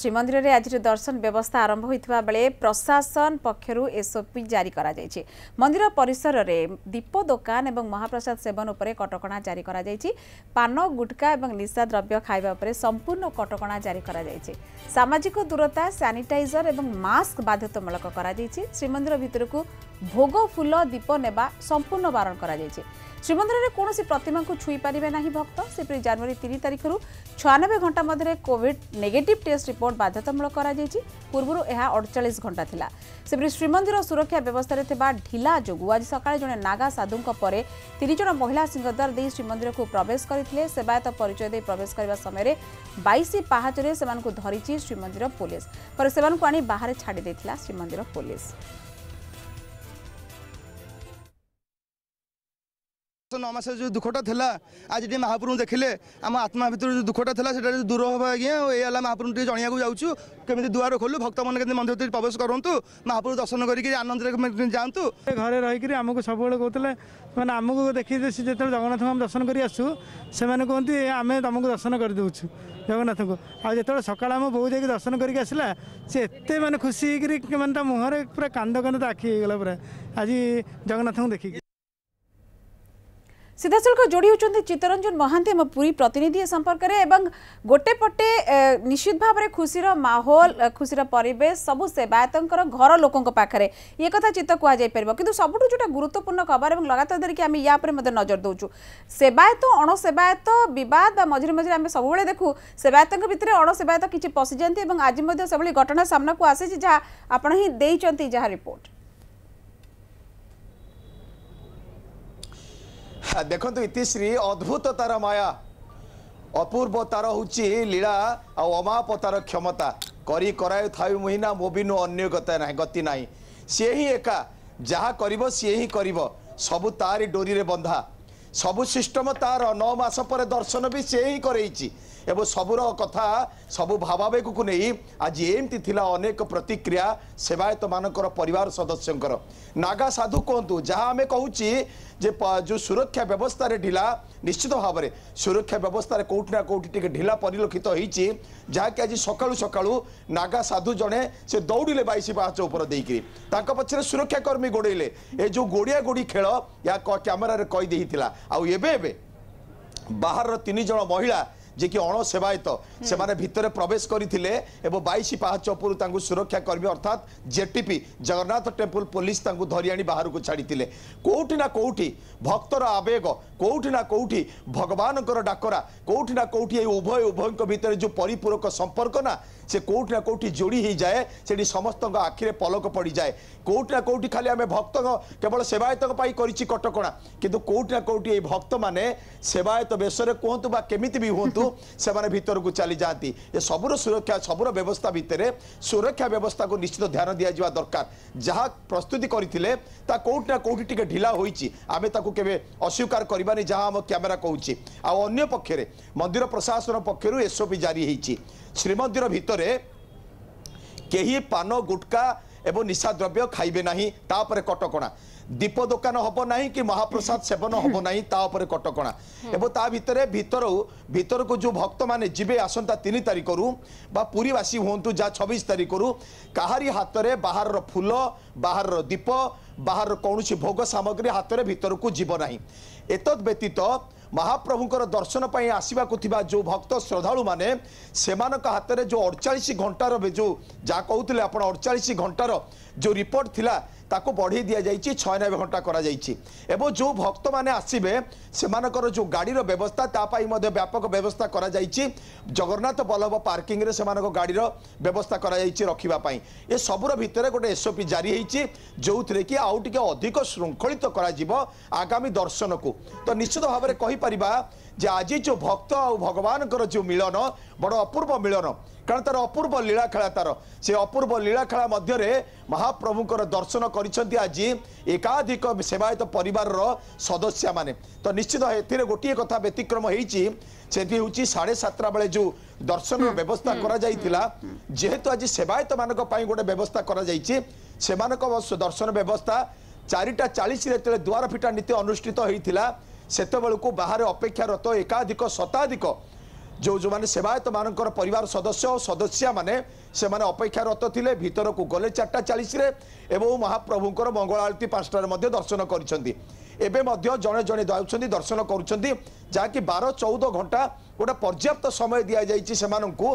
ଶ୍ରୀମନ୍ଦିରରେ ଆଜିର ଦର୍ଶନ ବ୍ୟବସ୍ଥା ଆରମ୍ଭ ହୋଇଥିବା ବେଳେ ପ୍ରଶାସନ ପକ୍ଷରୁ ଏସ୍ଓପି ଜାରି କରାଯାଇଛି ମନ୍ଦିର ପରିସରରେ ଦୀପ ଦୋକାନ ଏବଂ ମହାପ୍ରସାଦ ସେବନ ଉପରେ କଟକଣା ଜାରି କରାଯାଇଛି ପାନ ଗୁଟ୍କା ଏବଂ ନିଶା ଦ୍ରବ୍ୟ ଖାଇବା ଉପରେ ସମ୍ପୂର୍ଣ୍ଣ କଟକଣା ଜାରି କରାଯାଇଛି ସାମାଜିକ ଦୂରତା ସାନିଟାଇଜର ଏବଂ ମାସ୍କ ବାଧ୍ୟତାମୂଳକ କରାଯାଇଛି ଶ୍ରୀମନ୍ଦିର ଭିତରକୁ ভোগ ফুল দীপ নেওয়া সম্পূর্ণ বারণ করা যাই শ্রীমন্দিরের কৌশি প্রতিমা ছুঁই পারে না ভক্ত সেপরি জানুয়ারি তিন তারিখর ছয়ানবে ঘণ্টা মধ্যে কোভিড নেগেটিভ টেস্ট রিপোর্ট বাধ্যতামূলক করা যাই পূর্বর এহা অড়চাশ ঘণ্টা লা সেপরি শ্রীমন্দির সুরক্ষা ব্যবস্থার থাকা ঢিলা যোগ আজ সকালে জন নাগা সাধু পরে তিনজন মহিলা সিংহদ্বার দিয়ে শ্রীমন্দির প্রবেশ করে সেবায়ত পরিচয় দিয়ে প্রবেশ করা সময় বাইশ পাহাচরে সে ধরিছে শ্রীমন্দির পুলিশ পরে সে আনি বাহারে ছাড়ি দিয়ে শ্রীমন্দির পুলিশ नमासे जो दुःख आज महाप्रभु देखि आम आत्मा भित्र से दूर हौ अनि ए महाप्रुभ जु के दुवर खोलु भक्त मन के मन्दिर प्रवेश गरौँ महाप्रभु दर्शन गरि आनन्दको जाँतु त्यहीक आमको सबै कि आम जगन्नाथ दर्शन गरि आसु कमे त दर्शन गरिदेऊ जगन्नाथको आउँदा सकाल आम बोकि दर्शन से आसलाते म खुसी हैक मुहे पूरा कान्ध कन्ध त पूरा आज जगन्नाथ देखिक ସିଧାସଳଖ ଯୋଡ଼ି ହେଉଛନ୍ତି ଚିତ୍ତରଞ୍ଜନ ମହାନ୍ତି ଆମ ପୁରୀ ପ୍ରତିନିଧି ଏ ସମ୍ପର୍କରେ ଏବଂ ଗୋଟେ ପଟେ ନିଶ୍ଚିତ ଭାବରେ ଖୁସିର ମାହୋଲ ଖୁସିର ପରିବେଶ ସବୁ ସେବାୟତଙ୍କର ଘର ଲୋକଙ୍କ ପାଖରେ ଇଏ କଥା ଚିତ୍ତ କୁହାଯାଇପାରିବ କିନ୍ତୁ ସବୁଠୁ ଯେଉଁଟା ଗୁରୁତ୍ୱପୂର୍ଣ୍ଣ ଖବର ଏବଂ ଲଗାତାର ଧରିକି ଆମେ ୟା ଉପରେ ମଧ୍ୟ ନଜର ଦେଉଛୁ ସେବାୟତ ଅଣସେବାୟତ ବିବାଦ ବା ମଝିରେ ମଝିରେ ଆମେ ସବୁବେଳେ ଦେଖୁ ସେବାୟତଙ୍କ ଭିତରେ ଅଣସେବାୟତ କିଛି ପଶିଯାନ୍ତି ଏବଂ ଆଜି ମଧ୍ୟ ସେଭଳି ଘଟଣା ସାମ୍ନାକୁ ଆସିଛି ଯାହା ଆପଣ ହିଁ ଦେଇଛନ୍ତି ଯାହା ରିପୋର୍ଟ ଦେଖନ୍ତୁ ଇତିଶ୍ରୀ ଅଦ୍ଭୁତ ତାର ମାୟା ଅପୂର୍ବ ତାର ହେଉଛି ଲୀଳା ଆଉ ଅମାପ ତାର କ୍ଷମତା କରି କରାଉଥାଉ ମୁହିଁନା ମୋ ବିନୁ ଅନ୍ୟ କଥା ନାହିଁ ଗତି ନାହିଁ ସିଏ ହିଁ ଏକା ଯାହା କରିବ ସିଏ ହିଁ କରିବ ସବୁ ତାରି ଡୋରିରେ ବନ୍ଧା ସବୁ ସିଷ୍ଟମ ତାର ନଅ ମାସ ପରେ ଦର୍ଶନ ବି ସେ ହିଁ କରେଇଛି ଏବଂ ସବୁର କଥା ସବୁ ଭାବାବେଗକୁ ନେଇ ଆଜି ଏମିତି ଥିଲା ଅନେକ ପ୍ରତିକ୍ରିୟା ସେବାୟତମାନଙ୍କର ପରିବାର ସଦସ୍ୟଙ୍କର ନାଗା ସାଧୁ କୁହନ୍ତୁ ଯାହା ଆମେ କହୁଛି ଯେ ଯେଉଁ ସୁରକ୍ଷା ବ୍ୟବସ୍ଥାରେ ଢିଲା ନିଶ୍ଚିତ ଭାବରେ ସୁରକ୍ଷା ବ୍ୟବସ୍ଥାରେ କେଉଁଠି ନା କେଉଁଠି ଟିକେ ଢିଲା ପରିଲକ୍ଷିତ ହୋଇଛି ଯାହାକି ଆଜି ସକାଳୁ ସକାଳୁ ନାଗା ସାଧୁ ଜଣେ ସେ ଦୌଡ଼ିଲେ ବାଇଶ ପାହାଚ ଉପର ଦେଇକରି ତାଙ୍କ ପଛରେ ସୁରକ୍ଷାକର୍ମୀ ଗୋଡ଼େଇଲେ ଏ ଯେଉଁ ଗୋଡ଼ିଆ ଗୋଡ଼ି ଖେଳ ଏହା କ୍ୟାମେରାରେ କହିଦେଇଥିଲା ଆଉ ଏବେ ଏବେ ବାହାରର ତିନି ଜଣ ମହିଳା যে কি অণসেবায়ত সেমানে ভিতরে প্রবেশ করে এবং বাইশ পাহাচ উপরু তাঙ্কু সুরক্ষা কর্মী অর্থাৎ জেটিপি জগন্নাথ টেম্পল পুলিশ তা ধরি আনি বাহার ছাড়িলে কোটি না কোটি ভক্তর আবেগ কোটি না কোটি ভগবান ডাকরা কোটি না কোটি এই উভয় উভয় ভিতরে যে পরিপূরক সম্পর্ক না সে কোটি না কোটি জোড়ি হয়ে যায় সেটি সমস্ত আখিরে পলক পড়ি যায় কোটি না কোটি খালি আমি ভক্ত কেবল সেবায়ত করেছি কটকা কিন্তু কোটি না কোটি এই ভক্ত মানে সেবায়ত বেশরে কুহতু বা কেমিতি বি হুঁতু সে ভিতরক চালি যাতে এ সবুর সুরক্ষা সবুর ব্যবস্থা ভিতরে সুরক্ষা ব্যবস্থা নিশ্চিত ধ্যান দিয়া যা দরকার যা প্রস্তুতি করে তা কোটি না কোটি টিকে ঢিলা হয়েছি আমি তাকে কেবে অস্বীকার করবানি যা আমার ক্যামেরা কৌছি আন্য পক্ষে মন্দির প্রশাসন পক্ষ এসওপি জারি হয়েছে ଶ୍ରୀମନ୍ଦିର ଭିତରେ କେହି ପାନ ଗୁଟକା ଏବଂ ନିଶାଦ୍ରବ୍ୟ ଖାଇବେ ନାହିଁ ତା ଉପରେ କଟକଣା ଦୀପ ଦୋକାନ ହବ ନାହିଁ କି ମହାପ୍ରସାଦ ସେବନ ହବ ନାହିଁ ତା ଉପରେ କଟକଣା ଏବଂ ତା ଭିତରେ ଭିତରୁ ଭିତରକୁ ଯେଉଁ ଭକ୍ତମାନେ ଯିବେ ଆସନ୍ତା ତିନି ତାରିଖରୁ ବା ପୁରୀବାସୀ ହୁଅନ୍ତୁ ଯାହା ଛବିଶ ତାରିଖରୁ କାହାରି ହାତରେ ବାହାରର ଫୁଲ ବାହାରର ଦୀପ ବାହାରର କୌଣସି ଭୋଗ ସାମଗ୍ରୀ ହାତରେ ଭିତରକୁ ଯିବ ନାହିଁ ଏତଦ୍ ବ୍ୟତୀତ ମହାପ୍ରଭୁଙ୍କର ଦର୍ଶନ ପାଇଁ ଆସିବାକୁ ଥିବା ଯେଉଁ ଭକ୍ତ ଶ୍ରଦ୍ଧାଳୁମାନେ ସେମାନଙ୍କ ହାତରେ ଯେଉଁ ଅଡ଼ଚାଳିଶ ଘଣ୍ଟାର ଯେଉଁ ଯାହା କହୁଥିଲେ ଆପଣ ଅଡ଼ଚାଳିଶ ଘଣ୍ଟାର ଯେଉଁ ରିପୋର୍ଟ ଥିଲା ତାକୁ ବଢ଼େଇ ଦିଆଯାଇଛି ଛୟାନବେ ଘଣ୍ଟା କରାଯାଇଛି ଏବଂ ଯେଉଁ ଭକ୍ତମାନେ ଆସିବେ ସେମାନଙ୍କର ଯେଉଁ ଗାଡ଼ିର ବ୍ୟବସ୍ଥା ତା ପାଇଁ ମଧ୍ୟ ବ୍ୟାପକ ବ୍ୟବସ୍ଥା କରାଯାଇଛି ଜଗନ୍ନାଥ ବଲ୍ଲଭ ପାର୍କିଂରେ ସେମାନଙ୍କ ଗାଡ଼ିର ବ୍ୟବସ୍ଥା କରାଯାଇଛି ରଖିବା ପାଇଁ ଏସବୁର ଭିତରେ ଗୋଟେ ଏସ୍ଓପି ଜାରି ହେଇଛି ଯେଉଁଥିରେ କି ଆଉ ଟିକେ ଅଧିକ ଶୃଙ୍ଖଳିତ କରାଯିବ ଆଗାମୀ ଦର୍ଶନକୁ ତ ନିଶ୍ଚିତ ଭାବରେ କହିପାରିବା ଯେ ଆଜି ଯେଉଁ ଭକ୍ତ ଆଉ ଭଗବାନଙ୍କର ଯେଉଁ ମିଳନ ବଡ଼ ଅପୂର୍ବ ମିଳନ କାରଣ ତାର ଅପୂର୍ବ ଲୀଳାଖେଳା ତାର ସେ ଅପୂର୍ବ ଲୀଳାଖେଳା ମଧ୍ୟରେ ମହାପ୍ରଭୁଙ୍କର ଦର୍ଶନ କରିଛନ୍ତି ଆଜି ଏକାଧିକ ସେବାୟତ ପରିବାରର ସଦସ୍ୟାମାନେ ତ ନିଶ୍ଚିତ ଏଥିରେ ଗୋଟିଏ କଥା ବ୍ୟତିକ୍ରମ ହେଇଛି ସେଠି ହେଉଛି ସାଢ଼େ ସାତଟା ବେଳେ ଯେଉଁ ଦର୍ଶନର ବ୍ୟବସ୍ଥା କରାଯାଇଥିଲା ଯେହେତୁ ଆଜି ସେବାୟତମାନଙ୍କ ପାଇଁ ଗୋଟେ ବ୍ୟବସ୍ଥା କରାଯାଇଛି ସେମାନଙ୍କ ଦର୍ଶନ ବ୍ୟବସ୍ଥା ଚାରିଟା ଚାଳିଶରେ ଯେତେବେଳେ ଦୁଆର ଫିଟା ନୀତି ଅନୁଷ୍ଠିତ ହେଇଥିଲା ସେତେବେଳକୁ ବାହାରେ ଅପେକ୍ଷାରତ ଏକାଧିକ ଶତାଧିକ ଯେଉଁ ଯେଉଁମାନେ ସେବାୟତମାନଙ୍କର ପରିବାର ସଦସ୍ୟ ଓ ସଦସ୍ୟାମାନେ ସେମାନେ ଅପେକ୍ଷାରତ ଥିଲେ ଭିତରକୁ ଗଲେ ଚାରିଟା ଚାଳିଶରେ ଏବଂ ମହାପ୍ରଭୁଙ୍କର ମଙ୍ଗଳ ଆଳତୀ ପାଞ୍ଚଟାରେ ମଧ୍ୟ ଦର୍ଶନ କରିଛନ୍ତି ଏବେ ମଧ୍ୟ ଜଣେ ଜଣେ ଯାଉଛନ୍ତି ଦର୍ଶନ କରୁଛନ୍ତି ଯାହାକି ବାର ଚଉଦ ଘଣ୍ଟା ଗୋଟେ ପର୍ଯ୍ୟାପ୍ତ ସମୟ ଦିଆଯାଇଛି ସେମାନଙ୍କୁ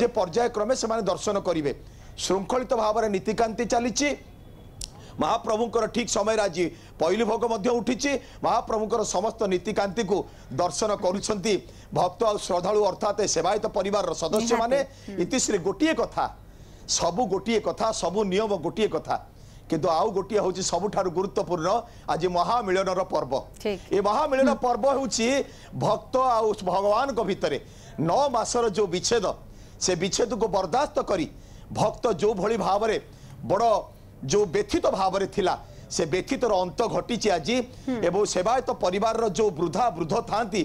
ଯେ ପର୍ଯ୍ୟାୟ କ୍ରମେ ସେମାନେ ଦର୍ଶନ କରିବେ ଶୃଙ୍ଖଳିତ ଭାବରେ ନୀତିକାନ୍ତି ଚାଲିଛି ମହାପ୍ରଭୁଙ୍କର ଠିକ୍ ସମୟରେ ଆଜି ପହିଲି ଭୋଗ ମଧ୍ୟ ଉଠିଛି ମହାପ୍ରଭୁଙ୍କର ସମସ୍ତ ନୀତିକାନ୍ତିକୁ ଦର୍ଶନ କରୁଛନ୍ତି ଭକ୍ତ ଆଉ ଶ୍ରଦ୍ଧାଳୁ ଅର୍ଥାତ୍ ସେବାୟତ ପରିବାରର ସଦସ୍ୟମାନେ ଇତିଶ୍ରୀ ଗୋଟିଏ କଥା ସବୁ ଗୋଟିଏ କଥା ସବୁ ନିୟମ ଗୋଟିଏ କଥା କିନ୍ତୁ ଆଉ ଗୋଟିଏ ହେଉଛି ସବୁଠାରୁ ଗୁରୁତ୍ୱପୂର୍ଣ୍ଣ ଆଜି ମହାମିଳନର ପର୍ବ ଏ ମହାମିଳନ ପର୍ବ ହେଉଛି ଭକ୍ତ ଆଉ ଭଗବାନଙ୍କ ଭିତରେ ନଅ ମାସର ଯେଉଁ ବିଚ୍ଛେଦ ସେ ବିଚ୍ଛେଦକୁ ବରଦାସ୍ତ କରି ଭକ୍ତ ଯେଉଁଭଳି ଭାବରେ ବଡ଼ जो व्यथित भाव थिला ସେ ବ୍ୟତୀତର ଅନ୍ତ ଘଟିଛି ଆଜି ଏବଂ ସେବାୟତ ପରିବାରର ଯୋଉ ବୃଦ୍ଧା ବୃଦ୍ଧ ଥାନ୍ତି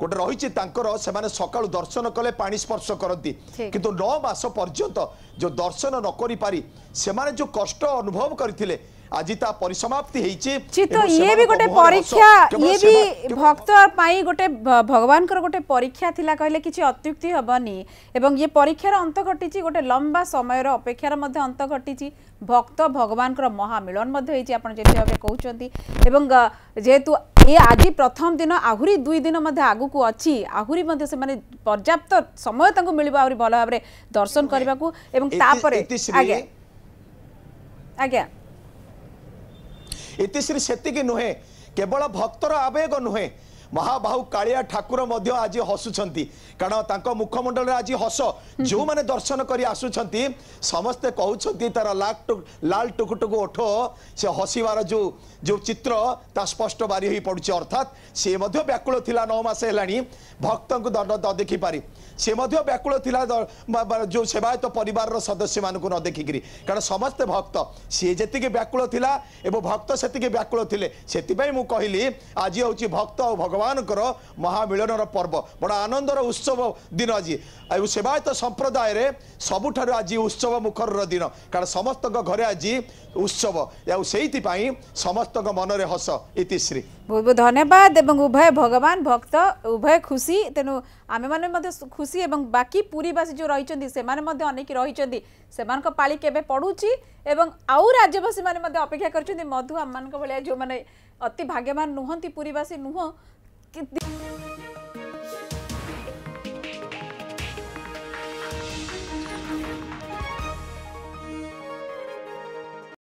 ଗୋଟେ ରହିଛି ତାଙ୍କର ସେମାନେ ସକାଳୁ ଦର୍ଶନ କଲେ ପାଣି ସ୍ପର୍ଶ କରନ୍ତି କିନ୍ତୁ ନଅ ମାସ ପର୍ଯ୍ୟନ୍ତ ଯୋଉ ଦର୍ଶନ ନ କରିପାରି ସେମାନେ ଯୋଉ କଷ୍ଟ ଅନୁଭବ କରିଥିଲେ আজি তা পরিসমাপ্তি হইছে চিত ইয়ে বি গোটে পরীক্ষা ইয়ে বি ভক্ত পাই গোটে ভগবানকর গোটে পরীক্ষা থিলা কহিলে কিছু অত্যুক্তি হবনি এবং ইয়ে পরীক্ষার অন্ত ঘটিছি গোটে লম্বা সময়র অপেক্ষার মধ্যে অন্ত ঘটিছি ভক্ত ভগবানকর মহামিলন মধ্যে হইছে আপন যেতে ভাবে কহুচন্তি এবং যেহেতু ଏ ଆଜି ପ୍ରଥମ ଦିନ ଆହୁରି ଦୁଇ ଦିନ ମଧ୍ୟ ଆଗକୁ ଅଛି ଆହୁରି ମଧ୍ୟ ସେମାନେ ପର୍ଯ୍ୟାପ୍ତ ସମୟ ତାଙ୍କୁ ମିଳିବ ଆହୁରି ଭଲ ଭାବରେ ଦର୍ଶନ କରିବାକୁ ଏବଂ ତାପରେ ଆଜ୍ଞା ଆଜ୍ଞା इतिश्री से नुहे केवल भक्तर आवेग नुहे ମହାବାହୁ କାଳିଆ ଠାକୁର ମଧ୍ୟ ଆଜି ହସୁଛନ୍ତି କାରଣ ତାଙ୍କ ମୁଖମଣ୍ଡଳରେ ଆଜି ହସ ଯେଉଁମାନେ ଦର୍ଶନ କରି ଆସୁଛନ୍ତି ସମସ୍ତେ କହୁଛନ୍ତି ତାର ଲାଲ ଟୁକୁଟୁକୁ ଓଠ ସେ ହସିବାର ଯେଉଁ ଯେଉଁ ଚିତ୍ର ତା ସ୍ପଷ୍ଟ ବାରି ହୋଇ ପଡ଼ୁଛି ଅର୍ଥାତ୍ ସେ ମଧ୍ୟ ବ୍ୟାକୁଳ ଥିଲା ନଅ ମାସ ହେଲାଣି ଭକ୍ତଙ୍କୁ ନ ଦେଖିପାରି ସେ ମଧ୍ୟ ବ୍ୟାକୁଳ ଥିଲା ଯେଉଁ ସେବାୟତ ପରିବାରର ସଦସ୍ୟମାନଙ୍କୁ ନ ଦେଖିକିରି କାରଣ ସମସ୍ତେ ଭକ୍ତ ସିଏ ଯେତିକି ବ୍ୟାକୁଳ ଥିଲା ଏବଂ ଭକ୍ତ ସେତିକି ବ୍ୟାକୁଳ ଥିଲେ ସେଥିପାଇଁ ମୁଁ କହିଲି ଆଜି ହେଉଛି ଭକ୍ତ ଆଉ ଭଗବାନ ଭଗବାନଙ୍କର ମହାମିଳନର ପର୍ବ ବଡ଼ ଆନନ୍ଦର ଉତ୍ସବ ଦିନ ଆଜି ଆଉ ସେବାୟତ ସମ୍ପ୍ରଦାୟରେ ସବୁଠାରୁ ଆଜି ଉତ୍ସବ ମୁଖରର ଦିନ କାରଣ ସମସ୍ତଙ୍କ ଘରେ ଆଜି ଉତ୍ସବ ଆଉ ସେଇଥିପାଇଁ ସମସ୍ତଙ୍କ ମନରେ ହସ ଇତିଶ୍ରୀ ବହୁତ ବହୁତ ଧନ୍ୟବାଦ ଏବଂ ଉଭୟ ଭଗବାନ ଭକ୍ତ ଉଭୟ ଖୁସି ତେଣୁ ଆମେମାନେ ମଧ୍ୟ ଖୁସି ଏବଂ ବାକି ପୁରୀବାସୀ ଯେଉଁ ରହିଛନ୍ତି ସେମାନେ ମଧ୍ୟ ଅନେକ ରହିଛନ୍ତି ସେମାନଙ୍କ ପାଳି କେବେ ପଡ଼ୁଛି ଏବଂ ଆଉ ରାଜ୍ୟବାସୀମାନେ ମଧ୍ୟ ଅପେକ୍ଷା କରିଛନ୍ତି ମଧୁ ଆମମାନଙ୍କ ଭଳିଆ ଯେଉଁମାନେ ଅତି ଭାଗ୍ୟବାନ ନୁହନ୍ତି ପୁରୀବାସୀ ନୁହଁ कितनी